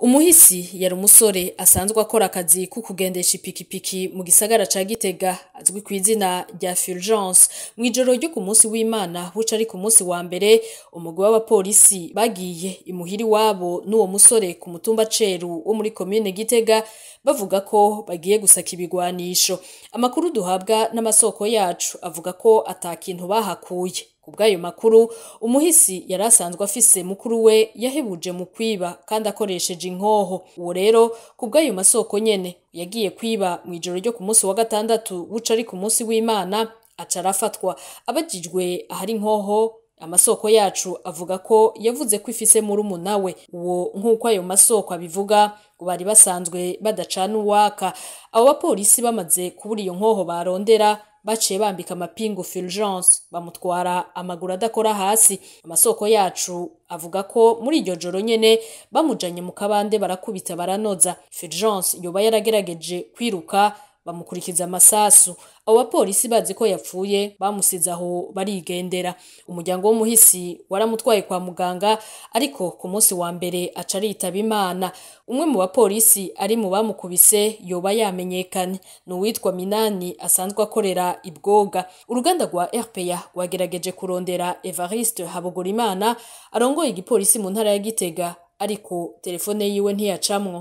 umuhisi yari umusore asanzwe akora akazi ko kugendesha ipikipiki mu gisagara ca gitega azwi ku izina rya fulgence mu ijoro ryo ku munsi w'imana wuca ari ku munsi wa mbere umugwi w'abapolisi bagiye imuhira iwabo n'uwo musore ku mutumba ceru wo muri komine gitega bavuga ko bagiye gusaka ibigwanisho amakuru duhabwa n'amasoko yacu avuga ko atakintu bahakuye ku bw'ayo makuru umuhisi yari asanzwe afise mukuru we yahebuje mu kwiba kandi akoresheje inkoho uwo rero ku bw'ayo masoko nyene yagiye kwiba mu ijoro ryo ku munsi wa gatandatu buca ari ku munsi w'imana aca arafatwa abajijwe ahari inkoho amasoko yacu avuga ko yavuze ko ifise murumuna we uwo nk'uko ayo masoko abivuga bari basanzwe badacana uwaka abo bapolisi bamaze kubura iyo nkoho barondera baciye bambika amapingu Fulgence bamutwara amaguru adakora hasi amasoko yacu avuga ko muri iryo joro nyine bamujanye mu kabande barakubita baranoza Fulgence yoba yaragerageje kwiruka bamukurikiza amasasu abo bapolisi bazi ko yapfuye bamusize aho barigendera umuryango w'umuhisi waramutwaye kwa muganga ariko ku munsi wa mbere aca aritaba imana umwe mu bapolisi ari mu bamukubise yoba yamenyekane ni uwitwa minani asanzwe akorera ibwoga uruganda rwa rpa rwagerageje kurondera evariste habugurimana arongoye igipolisi mu ntara ya gitega ariko telefone yiwe ntiyacamwo